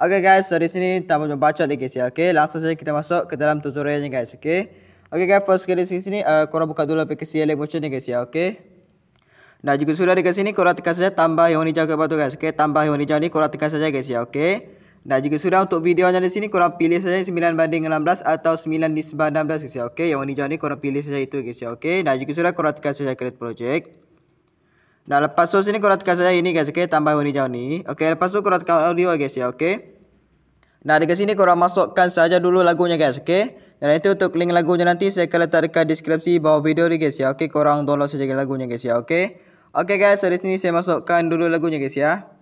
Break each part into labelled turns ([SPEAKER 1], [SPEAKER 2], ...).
[SPEAKER 1] Oke okay guys, dari sini kita mau baca lagi guys ya. Oke, okay, langsung saja kita masuk ke dalam tutorialnya guys. Oke. Okay. Oke okay guys, first kali di sini uh, korang buka dulu aplikasi ni guys ya. Oke. Okay. Nah, jika sudah di sini korang tekan saja tambah yang hijau ke tuh guys. Oke, okay, tambah yang hijau ini korang tekan saja guys ya. Oke. Okay. Nah, jika sudah untuk videonya di sini korang pilih saja 9 banding 16 atau 9 disebah 16 guys ya. Oke, okay. yang hijau ini korang pilih saja itu guys ya. Oke. Okay. Nah, jika sudah korang tekan saja create project. Nah, lepas itu sini korang tekan saja ini guys. Oke, okay. tambah yang hijau ini. Oke, okay, lepas itu korang tekan audio guys ya. Oke. Okay. Nah, dekat sini korang masukkan saja dulu lagunya guys, okey. Dan itu untuk link lagunya nanti saya akan letak dekat deskripsi bawah video ni guys ya. Okey, korang download saja lagunya guys ya, okey. Okey guys, so di sini saya masukkan dulu lagunya guys ya.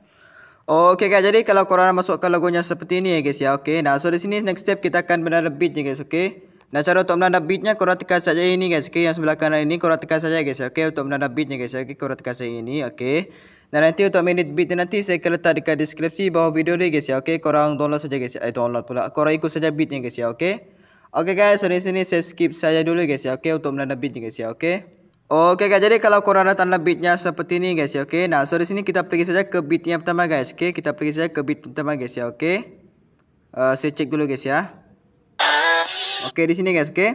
[SPEAKER 1] Okey guys, jadi kalau korang masukkan lagunya seperti ini ya guys ya, okey. Nah, so di sini next step kita akan benar beatnya guys, okey. Nah cara untuk menanda bitnya korang tekan saja ini guys Okay yang sebelah kanan ini korang tekan saja guys Okay untuk menanda bitnya guys Okay korang tekan saja ini Okay Nah nanti untuk minute bit nanti saya akan letak dekat deskripsi bawah video ni guys ya Okay korang download saja guys Eh download pula Korang ikut saja bitnya guys ya okay Okay guys so di sini saya skip saja dulu guys ya Okay untuk menanda bitnya guys ya okay Okay guys jadi kalau korang nak tanda bitnya seperti ini guys ya okay Nah so di sini kita pergi saja ke beat yang pertama guys Okay kita pergi saja ke bit pertama guys ya okay uh, eh, Saya check dulu guys ya Oke di sini guys, oke.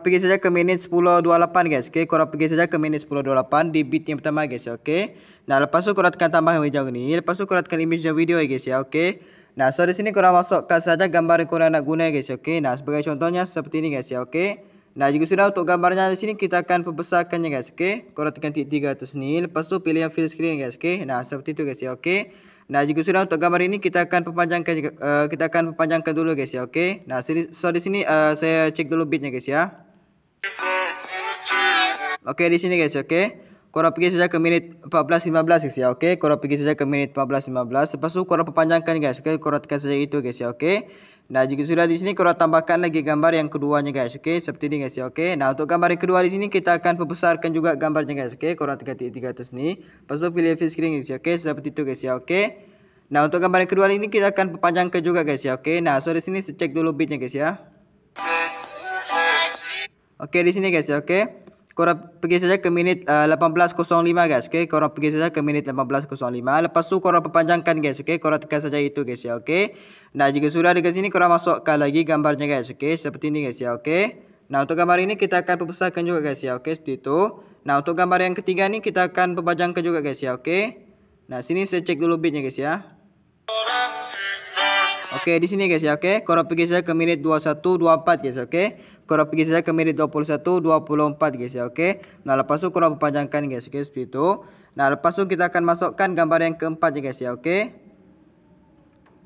[SPEAKER 1] pergi saja ke menit 10.28 guys, oke. pergi saja ke menit 10.28 di bit yang pertama guys, ya. oke. Nah, lepas itu kuratkan tambah yang hijau ini, lepas itu kuratkan image dan video ya guys ya, oke. Nah, so di sini kurang masukkan saja gambar yang kurang nak guna ya, guys, ya. oke. Nah, sebagai contohnya seperti ini guys ya, oke. Nah, juga sudah untuk gambarnya di sini kita akan perbesarkannya guys, okey. Korang tekan titik 3 atas ni, lepas tu pilih yang fill screen guys, okey. Nah, seperti itu guys ya, okey. Nah, juga sudah untuk gambar ini kita akan perpanjangkan uh, kita akan perpanjangkan dulu guys ya, okey. Nah, so di sini uh, saya cek dulu bitnya, guys ya. Okey, di sini guys, ya. okey. korang pergi saja ke menit 14.15 guys ya. Oke, korang pergi saja ke menit 14.15. Lepas tu korang perpanjangkan guys. Oke, korang tekan saja itu guys ya. Oke. Nah, jika sudah di sini korang tambahkan lagi gambar yang keduanya guys. Oke, seperti ini guys ya. Oke. Nah, untuk gambar yang kedua di sini kita akan perbesarkan juga gambarnya guys. Oke, tekan titik tiga atas ni Lepas tu pilih full screen guys ya. Oke, seperti itu guys ya. Oke. Nah, untuk gambar yang kedua ini kita akan perpanjangkan juga guys ya. Oke. Nah, so di sini cek dulu bitnya guys ya. Oke, di sini guys ya. Oke korang pergi saja ke minit uh, eh, 18.05 guys okey korang pergi saja ke minit 18.05 lepas tu korang perpanjangkan guys okey korang tekan saja itu guys ya okey nah jika sudah dekat sini korang masukkan lagi gambarnya guys okey seperti ini guys ya okey nah untuk gambar ini kita akan perbesarkan juga guys ya okey seperti itu nah untuk gambar yang ketiga ini kita akan perpanjangkan juga guys ya okey nah sini saya cek dulu bitnya guys ya Oke, di sini guys ya, oke. Kurang pergi saya ke menit 21 24 guys, oke. Kurang pergi saya ke menit 21 24 guys ya, oke. Nah, lepas itu kurang panjangkan guys, oke seperti itu. Nah, lepas itu kita akan masukkan gambar yang keempat ya guys ya, oke.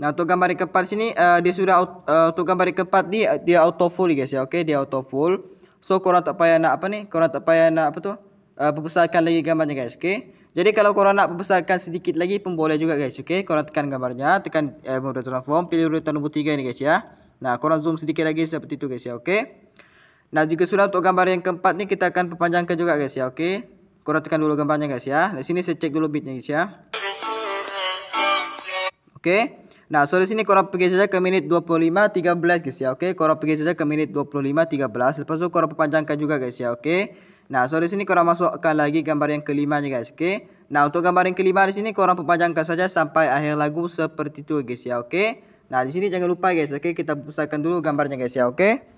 [SPEAKER 1] Nah, untuk gambar yang keempat sini uh, dia sudah uh, untuk gambar yang keempat eh, dia dia auto full guys ya, oke, dia auto full. So, kurang tak payah nak apa nih? Kurang tak payah nak apa tuh? Uh, perbesarkan lagi gambarnya guys, oke. Jadi kalau korang nak membesarkan sedikit lagi pun boleh juga guys. Okey, korang tekan gambarnya, tekan eh, mode transform, pilih urutan nombor 3 ini, guys ya. Nah, korang zoom sedikit lagi seperti itu guys ya. Okey. Nah, jika sudah untuk gambar yang keempat ni kita akan perpanjangkan juga guys ya. Okey. Korang tekan dulu gambarnya guys ya. Di sini saya cek dulu bitnya guys ya. Oke. Nah, solusi sini korang pergi saja ke menit 25 13 guys ya. Oke, korang pergi saja ke menit 25 13. Lepas itu korang panjangkan juga guys ya. Oke. Nah, sore sini korang masukkan lagi gambar yang kelima nih guys, oke? Nah, untuk gambar yang kelima di sini korang panjangkan saja sampai akhir lagu seperti itu guys ya, oke? Nah, di sini jangan lupa guys, oke? kita besarkan dulu gambarnya guys ya, oke?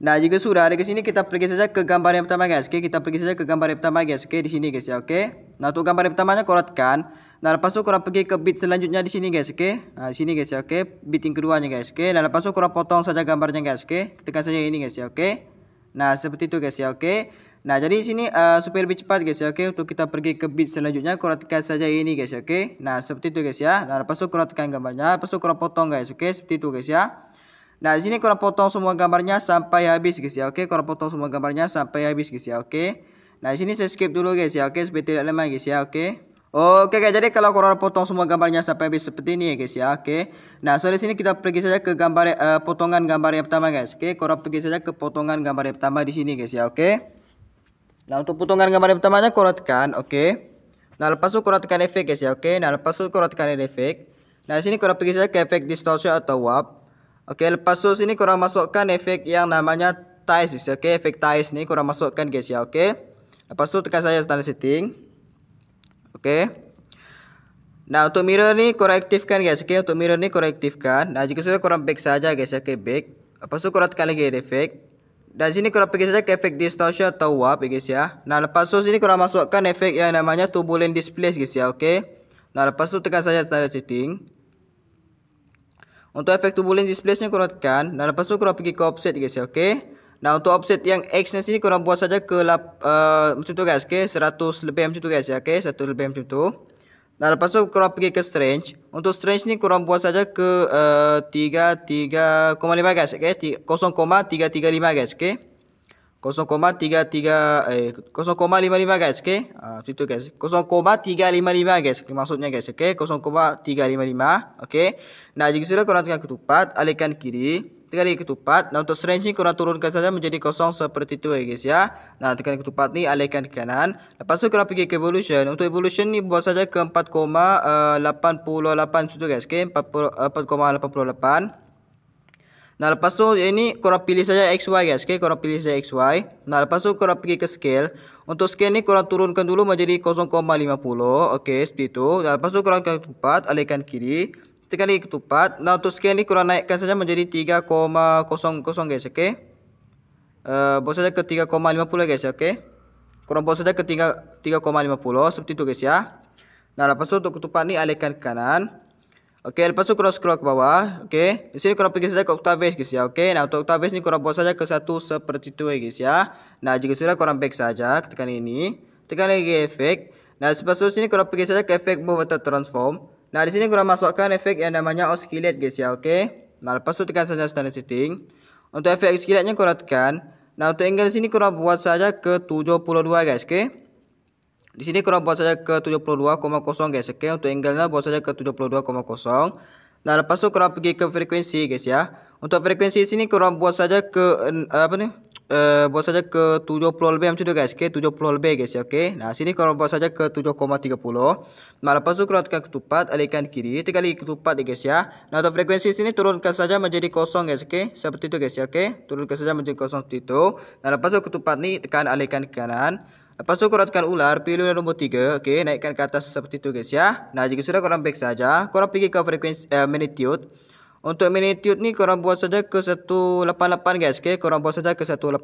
[SPEAKER 1] Nah, jika sudah ada ke sini kita pergi saja ke gambar yang pertama guys, oke? Kita pergi saja ke gambar yang pertama guys, oke? di sini guys ya, oke? Nah, untuk gambar yang pertamanya koratkan. Nah, lepas itu korat pergi ke bit selanjutnya di sini guys, oke? Nah, di sini guys ya, oke. Okay? Bit yang keduanya guys, oke? Nah, lepas itu korat potong saja gambarnya guys, oke? Tekan saja ini guys ya, oke? Nah, seperti itu guys ya, oke? Nah, jadi di sini uh, supaya lebih cepat guys ya. Oke, untuk kita pergi ke bit selanjutnya koratkan saja ini guys ya. Oke. Nah, seperti itu guys ya. Nah, lepas itu korang gambarnya, lepas itu korat potong guys. Oke, seperti itu guys ya. Nah, di sini korat potong semua gambarnya sampai habis guys ya. Oke, Korat potong semua gambarnya sampai habis guys ya. Oke. Nah, di sini saya skip dulu guys ya. Oke, seperti tidak lemah guys ya. Oke. Oke guys, jadi kalau kurang potong semua gambarnya sampai habis seperti ini ya guys ya. Oke. Nah, so di sini kita pergi saja ke gambar uh, potongan gambar yang pertama guys. Oke, korang pergi saja ke potongan gambar yang pertama di sini guys ya. Oke. Nah, untuk potongan gambar yang pertamanya korang tekan, oke. Nah, lepas itu korang tekan efek guys ya. Oke. Nah, lepas itu korang tekan efek. Nah, sini korang pergi saja ke efek distortion atau warp. Oke, lepas itu sini korang masukkan efek yang namanya ties guys. Ya. Oke, efek ties nih korang masukkan guys ya. Oke. Lepas tu tekan saya standard setting. Oke. Nah, untuk mirror nih korektifkan guys. Oke, untuk mirror nih korektifkan. Nah, jika sudah kurang back saja guys, oke ke back. Lepas tu kurang tekan lagi efek. Dan sini kurang pergi saja ke efek distortion atau warp ya, guys ya. Nah, lepas tu sini kurang masukkan efek yang namanya turbulent displace guys ya, oke. Nah, lepas tu tekan saja standard setting. Untuk efek turbulent displaysnya korang tekan. Nah, lepas tu kurang pergi ke offset guys ya, oke. Nah untuk offset yang X ni sini korang buat saja ke uh, macam tu guys. Okay. 100 lebih macam tu guys ya. Okay. 100 lebih macam tu. Nah lepas tu korang pergi ke strange. Untuk strange ni korang buat saja ke uh, 3.3.5 guys. Okay. 0.335 guys. Okay. 0.33 eh 0.55 guys okey ah uh, situ guys 0.355 guys okay, maksudnya guys okey 0.355 okey nah jika sudah korang tengah ketupat alihkan kiri tekan di ketupat nah untuk range ini korang turunkan saja menjadi kosong seperti itu ya guys ya nah tekan ketupat ni alihkan ke kanan lepas tu korang pergi ke evolution untuk evolution ni buat saja ke 4,88 eh, tu guys Okay 4,88 eh, Nah lepas tu ini korang pilih saja XY guys Okay korang pilih saja XY Nah lepas tu korang pergi ke scale Untuk scale ni korang turunkan dulu menjadi 0,50 Okay seperti itu Nah lepas tu korang akan alihkan kiri sekali ketupat. Nah untuk scale ini kurang naikkan saja menjadi 3,00 guys, oke? Okay? Uh, eh, buat saja ke 3,50 guys, ya, oke? Okay? Kurang buat saja ke 3,50 seperti itu guys ya. Nah lepas itu untuk ketupat ini alihkan ke kanan. Oke, okay, lepas itu kurang scroll ke bawah. Oke, okay. di sini kurang pergi saja ke Octave guys ya. Oke, okay. nah untuk Octave ini kurang buat saja ke satu seperti itu ya guys ya. Nah jika sudah kurang back saja, tekan ini, tekan lagi efek. Nah lepas itu sini kurang pergi saja ke efek move atau transform. Nah, di sini kurang masukkan efek yang namanya oscillate guys ya, oke. Okay? Nah, lepas itu tekan saja standard setting. Untuk efek oscillate-nya kurang tekan. Nah, untuk angle di sini kurang buat saja ke 72 guys, oke. Okay? Di sini kurang buat saja ke 72,0 guys, oke. Okay? Untuk angle-nya buat saja ke 72,0. Nah, lepas tu korang pergi ke frekuensi guys ya. Untuk frekuensi sini korang buat saja ke eh, apa ni? Uh, buat saja ke 70 lebih macam tu guys okay, 70 lebih guys ya okay? Nah sini korang buat saja ke 7.30 Nah lepas tu korang tekan ketupat Alihkan kiri Tekan lagi ketupat guys ya Nah untuk frekuensi sini turunkan saja menjadi kosong guys okay? Seperti itu guys ya okay? Turunkan saja menjadi kosong seperti itu Nah lepas tu ketupat ni tekan alihkan ke kanan Lepas tu korang tekan ular, pilih ular nombor 3, okey, naikkan ke atas seperti tu guys ya. Nah, jika sudah korang back saja, korang pergi ke frequency eh, magnitude. Untuk magnitude ni korang buat saja ke 188 guys, okey. Korang buat saja ke 188.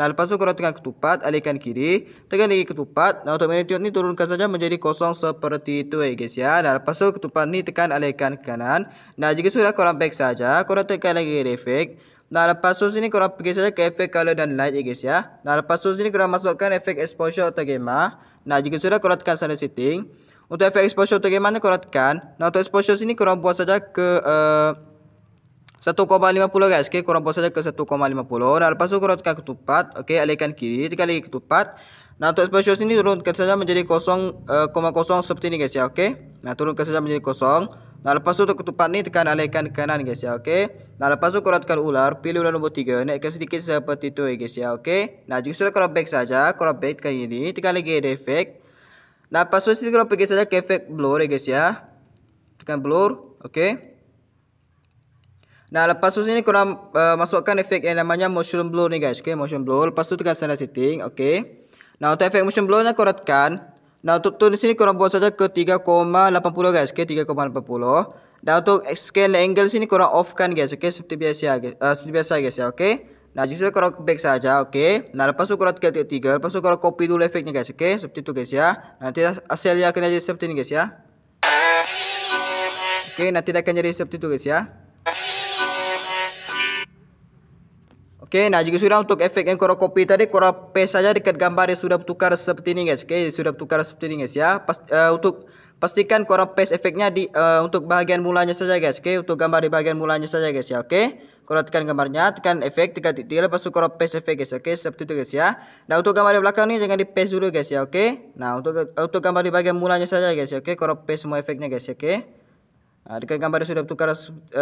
[SPEAKER 1] Nah, lepas tu korang tekan ketupat, alihkan kiri, tekan lagi ketupat. Nah, untuk magnitude ni turunkan saja menjadi kosong seperti itu eh, guys ya. Nah, lepas tu ketupat ni tekan alihkan kanan. Nah, jika sudah korang back saja, korang tekan lagi effect. Nah, lepas tu sini korang pergi saja ke efek color dan light ya guys ya. Nah, lepas tu sini korang masukkan efek exposure atau gamma. Nah, jika sudah korang tekan sana setting. Untuk efek exposure atau gamma ni korang tekan. Nah, untuk exposure sini korang buat saja ke eh, uh, 1.50 guys. Okay, korang buat saja ke 1.50. Nah, lepas tu korang tekan ketupat. Okay, alihkan kiri. Tekan lagi ketupat. Nah, untuk exposure sini turunkan saja menjadi 0.0 uh, eh, seperti ini guys ya. Okay. Nah, turunkan saja menjadi kosong. Nah lepas tu untuk ketupat ini tekan alihkan ke kanan guys ya oke Nah lepas tu kalau ular pilih ular nombor 3 naikkan sedikit seperti itu ya guys ya oke Nah justru kalau back saja kalau back kan ini tekan lagi ada efek. Nah pas itu kalau pergi saja ke efek blur ya guys ya Tekan blur oke Nah lepas tu ini kurang uh, masukkan efek yang namanya motion blur nih guys oke motion blur lepas tu tekan standard setting oke Nah untuk efek motion blurnya korotkan Nah untuk tone di sini korang buat saja ke 3,80 guys. Oke okay, 3,80. Nah untuk scale angle sini korang off kan guys. Oke okay, seperti biasa guys. Uh, seperti biasa guys ya. Oke. Okay? Nah justru korang back saja. Oke. Okay? Nah lepas itu korang tiga tiga. Lepas itu korang copy dulu efeknya guys. Oke okay? seperti itu guys ya. Nah, nanti hasilnya akan jadi seperti ini guys ya. Oke okay, nanti akan jadi seperti itu guys ya. Oke, okay, nah juga sudah untuk efek yang korang copy tadi, korang paste saja dekat gambar yang sudah bertukar seperti ini guys. Oke, okay, sudah bertukar seperti ini guys ya. Pas, uh, eh, untuk pastikan korang paste efeknya di uh, untuk bagian mulanya saja guys. Oke, okay, untuk gambar di bagian mulanya saja guys ya. Oke. Korang tekan gambarnya, tekan efek, tekan titik, lepas itu korang paste efek guys. Oke, seperti itu guys ya. Nah, untuk gambar di belakang ini jangan di paste dulu guys ya. Oke. Nah, untuk uh, untuk gambar di bagian mulanya saja guys ya. Oke, korang paste semua efeknya guys ya. Oke. Nah, dekat gambar yang sudah bertukar uh,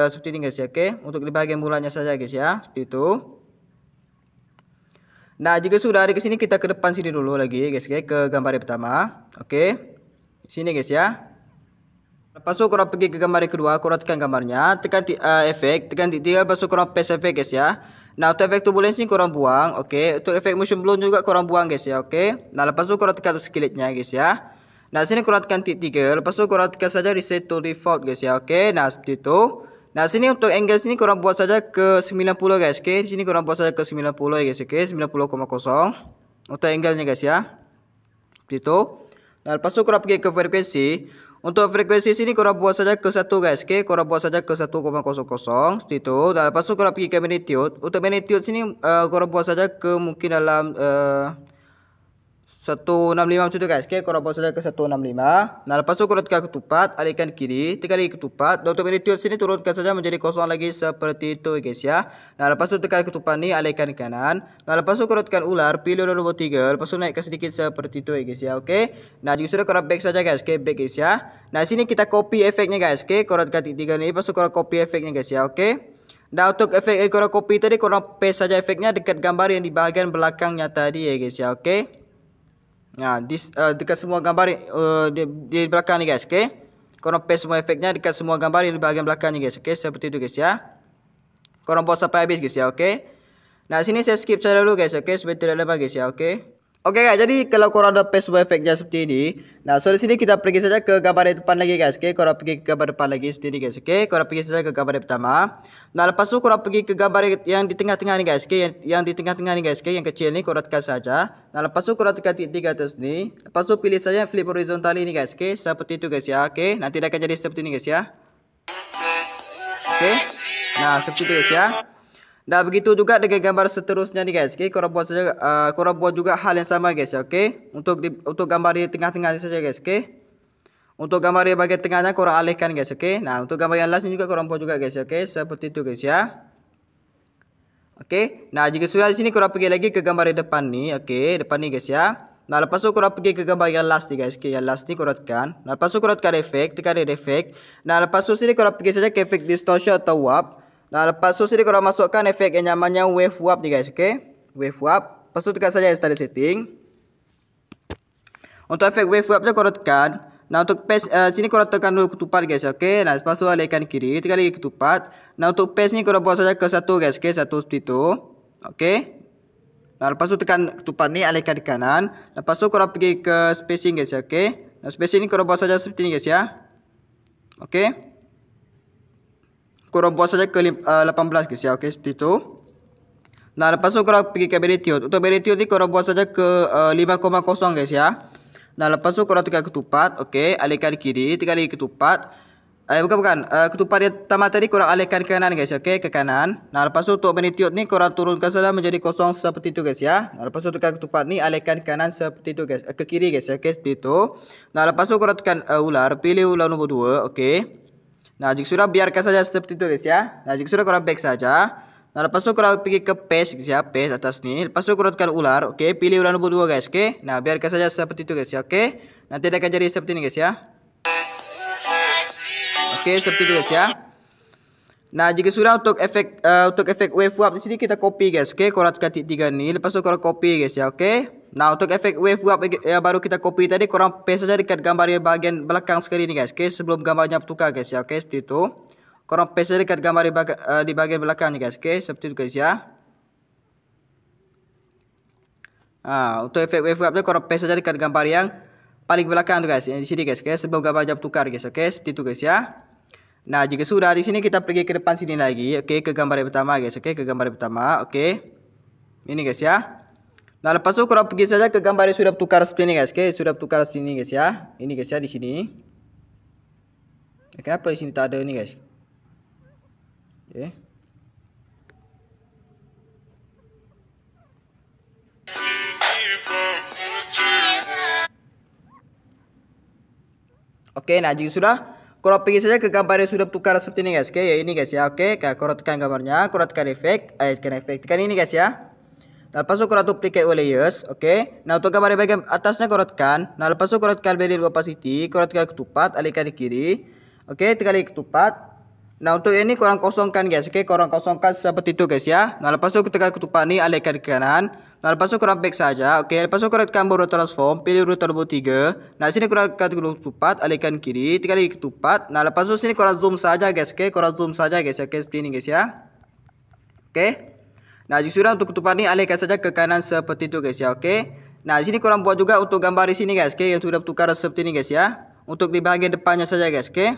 [SPEAKER 1] seperti ini guys ya. Oke, untuk di bagian mulanya saja guys ya. Seperti itu. Nah, jika sudah ada ke sini kita ke depan sini dulu lagi ya, guys, guys ya, ke gambar yang pertama. Oke. Sini guys ya. Lepas itu korang pergi ke gambar yang kedua, korang tekan gambarnya, tekan uh, efek, tekan tiga, lepas itu korang paste efek guys ya. Nah, untuk efek tubuh lensing korang buang, oke. Okay. Untuk efek motion blur juga kurang buang guys ya, oke. Okay. Nah, lepas itu korang tekan skeletnya guys ya. Nah, sini korang tekan titik tiga, lepas itu korang tekan saja reset to default guys ya, oke. Okay. Nah, seperti itu. Nah sini untuk angle sini kurang buat saja ke 90 guys. Oke, di sini kurang buat saja ke 90 ya guys. Oke, 90,0 untuk angle-nya guys ya. Gitu. Nah, lepas itu kurang pergi ke frekuensi. Untuk frekuensi sini kurang buat saja ke 1 guys. Oke, kurang buat saja ke 1,00 gitu. itu. Nah, Dan lepas itu kurang pergi ke magnitude. Untuk magnitude sini uh, kurang buat saja ke mungkin dalam uh, 165 tu guys. Oke, korang bos sudah ke 165. Nah, lepas tu korang tekan ketupat, alihkan kiri, tiga lagi ketupat. Dan teman magnitude sini turunkan saja menjadi kosong lagi seperti itu guys ya. Nah, lepas tu tekan ketupat ni, alihkan kanan. Nah, lepas tu korang tekan ular, pilih nomor 3. Lepas tu naikkan sedikit seperti itu guys ya. Oke. Nah, jika sudah korang back saja guys. Oke, back guys ya. Nah, sini kita copy efeknya guys. korang tekan titik tiga ini, lepas tu korang copy efeknya guys ya. Oke. Nah untuk efek yang korang copy tadi korang paste saja efeknya dekat gambar yang di bahagian belakangnya tadi ya guys ya oke Nah, di, uh, dekat semua gambar uh, di, di belakang ni guys, oke. Korang paste semua efeknya dekat semua gambar di bagian belakang ni guys, oke. Seperti itu guys ya. Korang buat sampai habis guys ya, oke. Nah, sini saya skip saja dulu guys, oke. Okay? Supaya tidak lama guys ya, oke. Oke okay, guys, jadi kalau korang ada paste effect-nya seperti ini. Nah, so di sini kita pergi saja ke gambar depan lagi guys. Oke, okay? korang pergi ke gambar depan lagi seperti ini guys. Oke, okay? korang pergi saja ke gambar yang pertama. Nah, lepas itu korang pergi ke gambar yang di tengah-tengah nih guys. Oke, okay? yang, yang di tengah-tengah nih guys. Oke, okay? yang kecil nih korang tekan saja. Nah, lepas itu korang tekan titik di atas nih. Lepas itu pilih saja flip horizontal ini guys. Oke, okay? seperti itu guys ya. Oke, okay? nanti akan jadi seperti ini guys ya. Oke. Okay? Nah, seperti itu guys ya. Nah begitu juga dengan gambar seterusnya nih guys. Oke, okay, korang buat saja, uh, korang buat juga hal yang sama guys. Ya, Oke, untuk di, untuk gambar di tengah-tengah saja guys. Oke, untuk gambar di bagian tengahnya korang alihkan guys. Oke, nah untuk gambar yang last ini juga korang buat juga guys. Ya, Oke, seperti itu guys ya. Oke, nah jika sudah di sini korang pergi lagi ke gambar di depan nih. Oke, depan nih guys ya. Nah lepas tu korang pergi ke gambar yang last ni guys Oke, Yang last ni korang Nah lepas tu korang efek Tekan ada efek Nah lepas tu sini korang pergi saja ke efek distortion atau warp Nah, lepas tu sini korang masukkan efek yang namanya wave warp ni guys, okey? Wave warp. Lepas tu tekan saja start setting. Untuk efek wave warp je korang tekan. Nah, untuk paste uh, sini korang tekan dulu ketupat guys, okey? Nah, lepas tu alihkan kiri, tekan lagi ketupat. Nah, untuk paste ni korang buat saja ke satu guys, okey? Satu seperti tu. Okey? Nah, lepas tu tekan ketupat ni alihkan ke kanan. Lepas tu korang pergi ke spacing guys, okey? Nah, spacing ni korang buat saja seperti ni guys ya. Okey? korang buat saja ke 18 guys ya okey seperti itu nah lepas tu korang pergi ke magnitude untuk magnitude ni korang buat saja ke uh, 5.0 guys ya nah lepas tu korang tekan ketupat okey alihkan kiri tekan lagi ketupat eh bukan bukan uh, ketupat yang pertama tadi korang alihkan ke kanan guys okey ke kanan nah lepas tu untuk magnitude ni korang turunkan saja menjadi kosong seperti itu guys ya nah lepas tu tekan ketupat ni alihkan ke kanan seperti itu guys eh, ke kiri guys okey seperti itu nah lepas tu korang tekan uh, ular pilih ular nombor 2 okey Nah, jika sudah biarkan saja seperti itu guys ya. Nah, jika sudah kurang back saja. Nah, lepas itu kurang pergi ke paste guys ya, paste atas nih. Lepas itu kurang tekan ular, oke. Okay? Pilih ular nomor 2 guys, oke. Okay? Nah, biarkan saja seperti itu guys ya, oke. Okay? Nanti akan jadi seperti ini guys ya. Oke, okay, seperti itu guys ya. Nah, jika sudah untuk efek uh, untuk efek wave up di sini kita copy guys, oke. Okay? Kurang tekan tiga nih. Lepas itu kurang copy guys ya, oke. Nah untuk efek wave up yang baru kita copy tadi kurang paste saja dekat gambar di bagian belakang sekali ini guys Oke okay, sebelum gambarnya bertukar guys ya oke okay, seperti itu Kurang paste saja dekat gambar di, baga uh, di bagian belakang nih guys oke okay, seperti itu guys ya Nah untuk efek wave upnya kurang paste saja dekat gambar yang paling belakang tuh guys yang di sini guys oke okay, sebelum gambarnya bertukar guys oke okay, seperti itu guys ya Nah jika sudah di sini kita pergi ke depan sini lagi oke okay, ke gambar yang pertama guys oke okay, ke gambar yang pertama oke okay. Ini guys ya Nah, lepas itu kalau pergi saja ke gambar yang sudah tukar seperti ini guys, oke, sudah tukar seperti ini guys ya. Ini guys ya di sini. Ya, kenapa di sini tak ada ini guys? Oke. Eh? Oke, okay, nah jika sudah kalau pergi saja ke gambar yang sudah tukar seperti ini guys, oke okay, ya ini guys ya, oke, okay, kalau tekan gambarnya, kalau tekan efek, eh tekan efek, tekan ini guys ya lepas Nalpaso korat duplicate wala yes, okay? Nah, untuk untuk bare bagian atasnya koratkan. Nalpaso korat kalbelil opacity, korat kali ketupat, alih di kiri. Oke, okay, tiga kali ketupat. Nah untuk ini kurang kosongkan guys, oke okay? kurang kosongkan seperti itu guys ya. Nah lepas itu ketika ketupat ini alihkan ke kanan. Nah lepas itu korang back saja, oke. Okay? Lepas itu korotkan baru transform, pilih router nomor 3. Nah sini kurangkan ketupat, alihkan kiri, tiga kali ketupat. Nah lepas itu sini korang zoom saja guys, oke. Okay? zoom saja guys, oke okay? seperti ini guys ya. Oke. Okay? Nah, jadi sudah untuk ketupat ini alihkan saja ke kanan seperti itu guys ya, oke. Okay? Nah, di sini korang buat juga untuk gambar di sini guys, oke, okay? yang sudah tukar seperti ini guys ya. Untuk di bagian depannya saja guys, oke. Okay?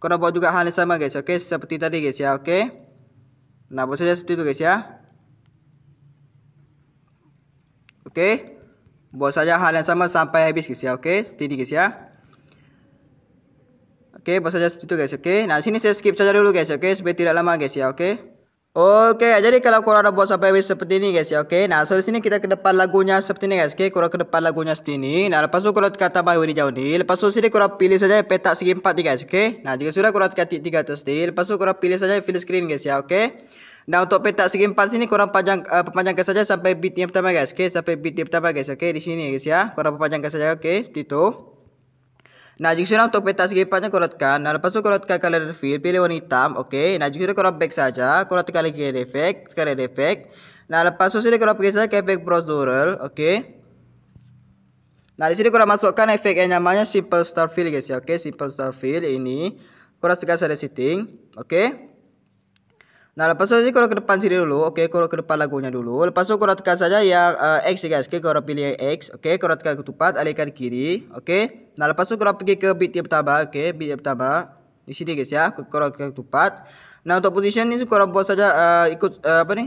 [SPEAKER 1] Korang buat juga hal yang sama guys, oke, okay? seperti tadi guys ya, oke. Okay? Nah, buat saja seperti itu guys ya. Oke. Okay? Buat saja hal yang sama sampai habis guys ya, oke, okay? seperti ini guys ya. Oke, okay, buat saja seperti itu guys, oke. Okay? Nah, sini saya skip saja dulu guys, oke, okay? supaya tidak lama guys ya, oke. Okay? Okey, jadi kalau korang dah buat sampai habis seperti ini guys ya. Okey. Nah, so di sini kita ke depan lagunya seperti ini guys. Okay, korang ke depan lagunya seperti ini. Nah, lepas tu korang tekan tambah ini jauh ni. Lepas tu sini korang pilih saja petak segi empat ni guys. Okay, Nah, jika sudah korang tekan titik tiga atas ni. Lepas tu korang pilih saja fill screen guys ya. Okey. Nah, untuk petak segi empat sini korang panjang uh, perpanjangkan saja sampai bit yang pertama guys. Okay, sampai bit yang pertama guys. Okey, di sini guys ya. Korang perpanjangkan saja okey, seperti itu. Nah, jika sudah untuk peta segi empatnya korotkan. Nah, lepas itu korotkan color fill, pilih warna hitam. Oke. Nah, jika sudah korot back saja, korotkan lagi ke efek, sekali efek. Nah, lepas itu sudah korot pakai saja ke efek procedural. Oke. Nah, di sini korang masukkan efek yang namanya simple star fill guys ya. Oke, simple star fill ini. Korang tekan saja setting. Oke. Nah lepas itu kalau ke depan sini dulu, oke okay, kalau ke depan lagunya dulu. Lepas itu tekan saja yang uh, eh, X ya guys, oke okay, kalau pilih yang X, oke okay, kalau ke tepat, alihkan kiri, oke. Okay. Nah lepas itu kalau pergi ke beat yang pertama, oke okay, beat yang pertama di sini guys ya, kalau ke tepat. Nah untuk position ini kalau buat saja uh, ikut uh, apa nih,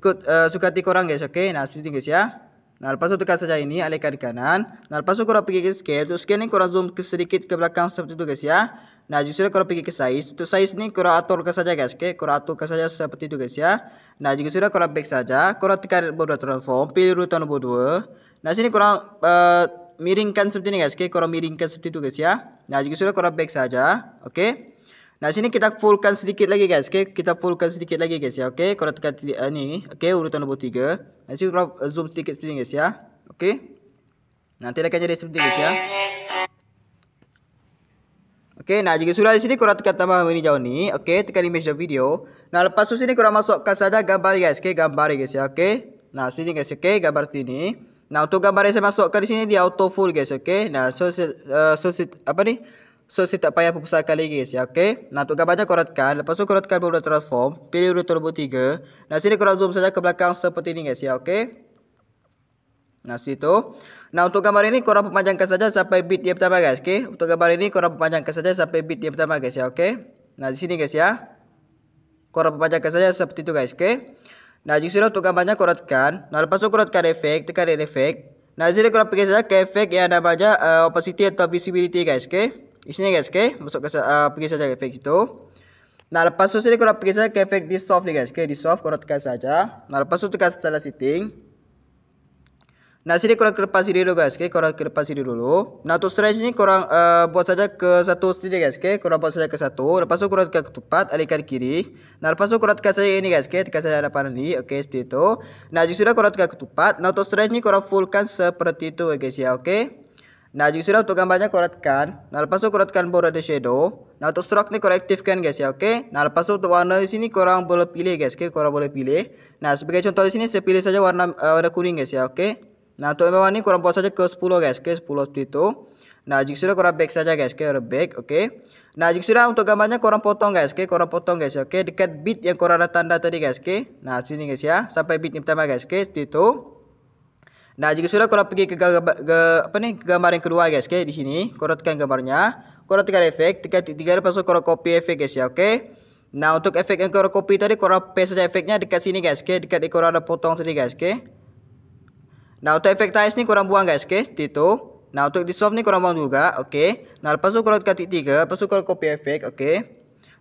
[SPEAKER 1] ikut uh, suka hati orang guys, oke. Okay? Nah seperti ini guys ya. Nah lepas itu tekan saja ini, alihkan di kanan. Nah lepas itu kalau pergi ke scale, terus scale ini kalau zoom ke sedikit ke belakang seperti itu guys ya. Nah, jika sudah korang pergi ke size, untuk size ni korang aturkan saja guys, okey. Korang aturkan saja seperti itu guys ya. Nah, jika sudah korang back saja, korang tekan border transform, pilih rute nombor 2. Nah, sini korang uh, miringkan seperti ini guys, okey. Korang miringkan seperti itu guys ya. Nah, jika sudah korang back saja, okey. Nah, sini kita fullkan sedikit lagi guys, okey. Kita fullkan sedikit lagi guys ya, okey. Korang tekan uh, ni, okey, urutan nombor 3. Nah, korang zoom sedikit seperti ini guys ya. Okey. Nanti akan jadi seperti ini guys ya. Okey, nah jika sudah di sini korang tekan tambah ini jauh ni. Okey, tekan image the video. Nah lepas tu sini korang masukkan saja gambar guys. Okey, gambar guys ya. Okey. Nah seperti guys. Okey, gambar seperti ini. Nah untuk gambar yang saya masukkan di sini dia auto full guys. Okey. Nah so, uh, so apa ni? So saya tak payah perbesarkan lagi guys ya. Okey. Nah untuk gambar saja korang tekan. Lepas tu korang tekan pula transform. Pilih urut tiga. Nah sini korang zoom saja ke belakang seperti ini guys ya. Okey. Nah situ. Nah untuk gambar ini korang panjangkan saja sampai bit yang pertama guys, oke? Untuk gambar ini korang panjangkan saja sampai bit yang pertama guys ya, oke? Nah di sini guys ya, korang panjangkan saja seperti itu guys, oke? Nah jika sudah untuk gambarnya korang tekan. Nah lepas itu korang efek, tekan efek. Nah di sini korang pergi saja ke efek yang namanya uh, eh, opacity atau visibility guys, oke? Okay? Di sini guys, oke? Masuk ke uh, eh, pergi saja ke efek itu. Nah lepas itu sini korang pergi saja ke efek di soft nih guys, oke? di soft korang tekan saja. Nah lepas itu tekan setelah setting. Nah sini korang kertas sini dulu guys, oke kurang kertas sini dulu. Nah untuk stretch ni korang uh, buat saja ke satu sini guys, oke korang buat saja ke satu. Lepas korang tekan ke tempat alihkan kiri. Nah lepas tu korang tekan saja ini guys, oke tekan saja depan ni, oke seperti itu. Nah jika sudah korang tekan ketupat, nah untuk stretch ini korang fullkan seperti itu guys ya, oke. Nah jika sudah untuk gambarnya korang tekan, Nah lepas tu korang tekan border shadow. Nah untuk stroke ni ini aktifkan guys ya oke. Nah lepas tu untuk warna di sini korang boleh pilih guys, oke okay? korang boleh pilih. Nah sebagai contoh di sini saya pilih saja warna uh, warna kuning guys ya oke. Nah, tuh memang ini kurang puas saja ke 10 guys. Oke, 10 seperti itu. Nah, jika sudah kurang back saja guys. Oke, okay, back. Oke. Nah, jika sudah untuk gambarnya kurang potong guys. Oke, kurang potong guys. Oke, dekat bit yang kurang ada tanda tadi guys. Oke. Nah, sini guys ya. Sampai bit yang pertama guys. Oke, seperti itu. Nah, jika sudah kurang pergi ke, gambar, ke apa nih ke gambar yang kedua guys. Oke, di sini kurang tekan gambarnya. Kurang tekan efek. Tekan tiga pasal kurang copy efek guys ya. Oke. Nah, untuk efek yang kurang copy tadi kurang paste saja efeknya dekat sini guys. Oke, dekat ekor ada potong tadi guys. Oke. Nah untuk efek ties ini kurang buang guys, oke? Okay? Itu. Nah untuk dissolve ini kurang buang juga, oke? Okay? Nah lepas itu kurang titik tiga, lepas itu kurang copy efek, oke? Okay?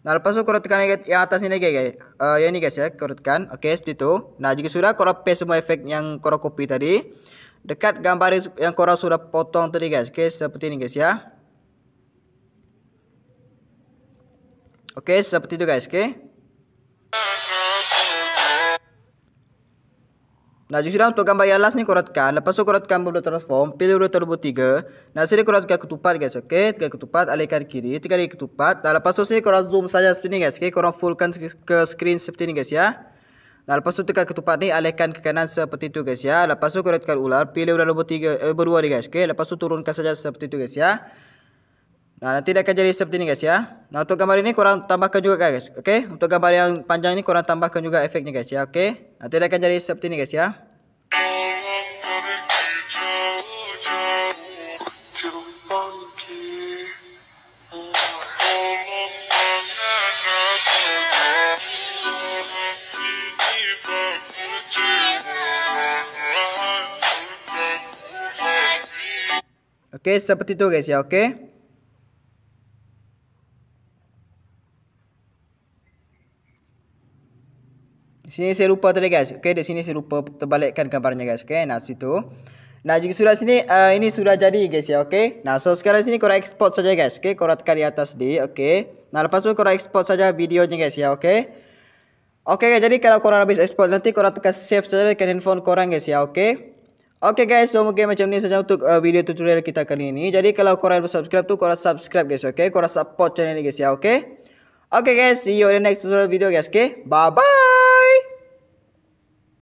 [SPEAKER 1] Nah lepas itu kurang tekan yang atas ini guys, uh, yang ini guys ya, kurang tekan, oke? Okay, itu. Nah jika sudah kurang paste semua efek yang kurang copy tadi, dekat gambar yang kurang sudah potong tadi guys, oke? Okay? Seperti ini guys ya. Oke, okay, seperti itu guys, oke? Okay? Nah, jadi sudah untuk gambar yang last ni kuratkan. Lepas tu kuratkan bubble transform, pilih bubble transform 3. Nah, sini kuratkan ketupat guys, okey. Tiga ketupat, alihkan kiri, tiga kali ketupat. Nah, lepas tu sini korang zoom saja seperti ni guys. Okey, korang fullkan ke screen seperti ni guys ya. Nah, lepas tu tekan ketupat ni, alihkan ke kanan seperti tu guys ya. Lepas tu kuratkan ular, pilih bubble transform 3, eh, berdua ni guys. Okey, lepas tu turunkan saja seperti tu guys ya. Nah, nanti dia akan jadi seperti ini guys ya. Nah, untuk gambar ini kurang tambahkan juga guys. Oke, okay? untuk gambar yang panjang ini kurang tambahkan juga efeknya guys ya. Oke. Okay? Nanti dia akan jadi seperti ini guys ya. Oke, okay, seperti itu guys ya. Oke. Okay? Sini saya lupa tadi guys. Okey, di sini saya lupa terbalikkan gambarnya guys. Okey, nah situ. Nah, jika sudah sini uh, ini sudah jadi guys ya, okey. Nah, so sekarang sini korang export saja guys. Okey, korang tekan di atas di, okey. Nah, lepas tu korang export saja videonya guys ya, okey. Okey guys, jadi kalau korang habis export nanti korang tekan save saja ke handphone korang guys ya, okey. Okey guys, so mungkin macam ni saja untuk uh, video tutorial kita kali ini. Jadi kalau korang belum subscribe tu korang subscribe guys, okey. Korang support channel ini guys ya, okey. Oke okay guys, see you in the next tutorial video guys. Oke, okay? bye-bye.